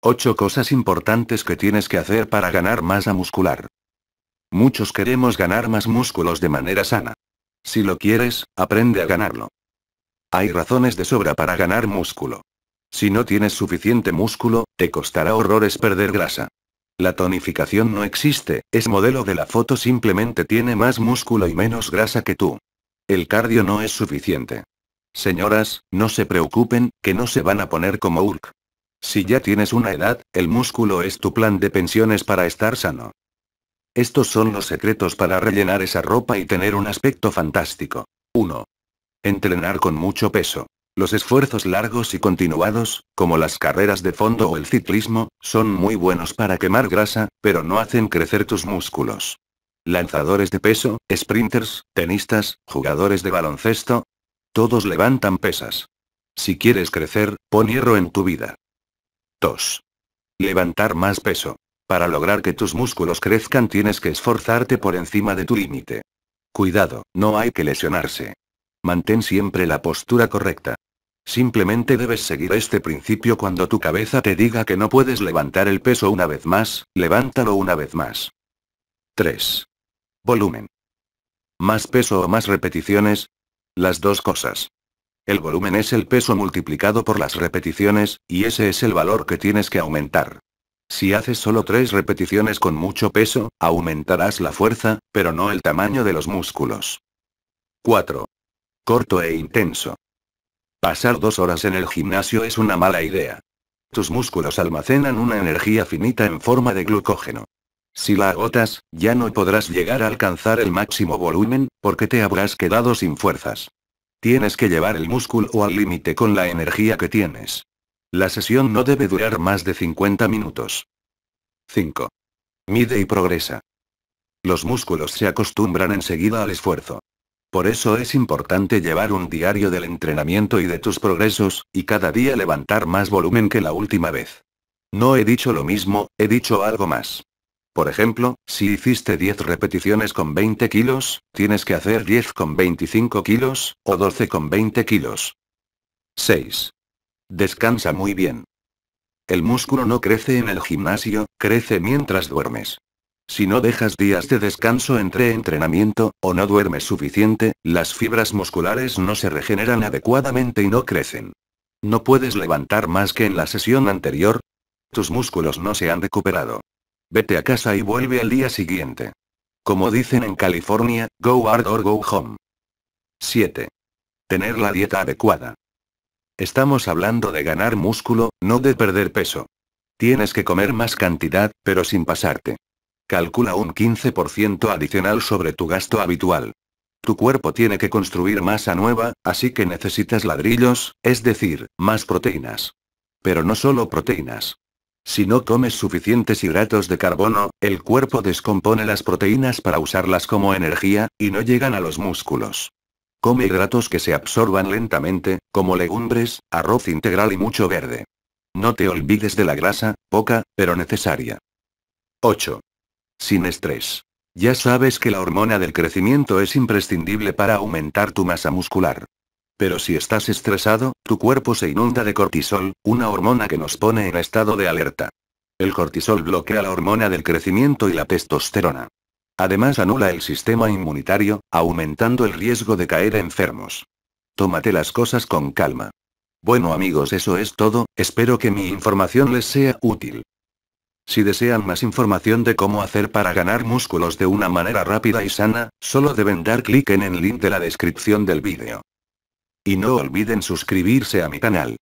8 cosas importantes que tienes que hacer para ganar masa muscular. Muchos queremos ganar más músculos de manera sana. Si lo quieres, aprende a ganarlo. Hay razones de sobra para ganar músculo. Si no tienes suficiente músculo, te costará horrores perder grasa. La tonificación no existe, es modelo de la foto simplemente tiene más músculo y menos grasa que tú. El cardio no es suficiente. Señoras, no se preocupen, que no se van a poner como Hulk. Si ya tienes una edad, el músculo es tu plan de pensiones para estar sano. Estos son los secretos para rellenar esa ropa y tener un aspecto fantástico. 1. Entrenar con mucho peso. Los esfuerzos largos y continuados, como las carreras de fondo o el ciclismo, son muy buenos para quemar grasa, pero no hacen crecer tus músculos. Lanzadores de peso, sprinters, tenistas, jugadores de baloncesto, todos levantan pesas. Si quieres crecer, pon hierro en tu vida. 2. Levantar más peso. Para lograr que tus músculos crezcan tienes que esforzarte por encima de tu límite. Cuidado, no hay que lesionarse. Mantén siempre la postura correcta. Simplemente debes seguir este principio cuando tu cabeza te diga que no puedes levantar el peso una vez más, levántalo una vez más. 3. Volumen. Más peso o más repeticiones. Las dos cosas. El volumen es el peso multiplicado por las repeticiones, y ese es el valor que tienes que aumentar. Si haces solo tres repeticiones con mucho peso, aumentarás la fuerza, pero no el tamaño de los músculos. 4. Corto e intenso. Pasar dos horas en el gimnasio es una mala idea. Tus músculos almacenan una energía finita en forma de glucógeno. Si la agotas, ya no podrás llegar a alcanzar el máximo volumen, porque te habrás quedado sin fuerzas. Tienes que llevar el músculo al límite con la energía que tienes. La sesión no debe durar más de 50 minutos. 5. Mide y progresa. Los músculos se acostumbran enseguida al esfuerzo. Por eso es importante llevar un diario del entrenamiento y de tus progresos, y cada día levantar más volumen que la última vez. No he dicho lo mismo, he dicho algo más. Por ejemplo, si hiciste 10 repeticiones con 20 kilos, tienes que hacer 10 con 25 kilos, o 12 con 20 kilos. 6. Descansa muy bien. El músculo no crece en el gimnasio, crece mientras duermes. Si no dejas días de descanso entre entrenamiento, o no duermes suficiente, las fibras musculares no se regeneran adecuadamente y no crecen. No puedes levantar más que en la sesión anterior. Tus músculos no se han recuperado. Vete a casa y vuelve al día siguiente. Como dicen en California, go hard or go home. 7. Tener la dieta adecuada. Estamos hablando de ganar músculo, no de perder peso. Tienes que comer más cantidad, pero sin pasarte. Calcula un 15% adicional sobre tu gasto habitual. Tu cuerpo tiene que construir masa nueva, así que necesitas ladrillos, es decir, más proteínas. Pero no solo proteínas. Si no comes suficientes hidratos de carbono, el cuerpo descompone las proteínas para usarlas como energía, y no llegan a los músculos. Come hidratos que se absorban lentamente, como legumbres, arroz integral y mucho verde. No te olvides de la grasa, poca, pero necesaria. 8. Sin estrés. Ya sabes que la hormona del crecimiento es imprescindible para aumentar tu masa muscular. Pero si estás estresado, tu cuerpo se inunda de cortisol, una hormona que nos pone en estado de alerta. El cortisol bloquea la hormona del crecimiento y la testosterona. Además anula el sistema inmunitario, aumentando el riesgo de caer enfermos. Tómate las cosas con calma. Bueno amigos, eso es todo, espero que mi información les sea útil. Si desean más información de cómo hacer para ganar músculos de una manera rápida y sana, solo deben dar clic en el link de la descripción del vídeo. Y no olviden suscribirse a mi canal.